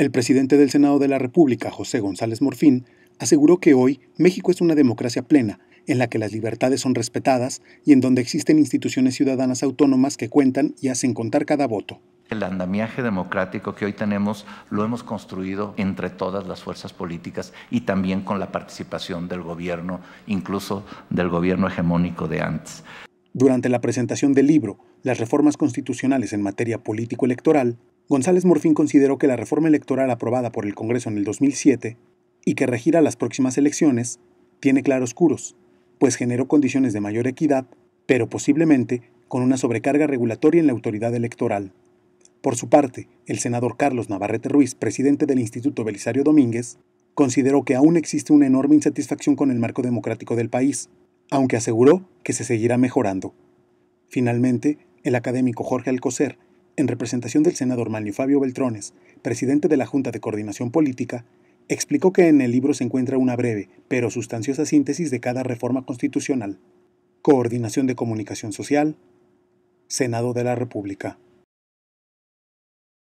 El presidente del Senado de la República, José González Morfín, aseguró que hoy México es una democracia plena, en la que las libertades son respetadas y en donde existen instituciones ciudadanas autónomas que cuentan y hacen contar cada voto. El andamiaje democrático que hoy tenemos lo hemos construido entre todas las fuerzas políticas y también con la participación del gobierno, incluso del gobierno hegemónico de antes. Durante la presentación del libro, Las reformas constitucionales en materia político-electoral, González Morfín consideró que la reforma electoral aprobada por el Congreso en el 2007 y que regirá las próximas elecciones tiene curos, pues generó condiciones de mayor equidad, pero posiblemente con una sobrecarga regulatoria en la autoridad electoral. Por su parte, el senador Carlos Navarrete Ruiz, presidente del Instituto Belisario Domínguez, consideró que aún existe una enorme insatisfacción con el marco democrático del país, aunque aseguró que se seguirá mejorando. Finalmente, el académico Jorge Alcocer en representación del senador Manlio Fabio Beltrones, presidente de la Junta de Coordinación Política, explicó que en el libro se encuentra una breve pero sustanciosa síntesis de cada reforma constitucional. Coordinación de Comunicación Social, Senado de la República.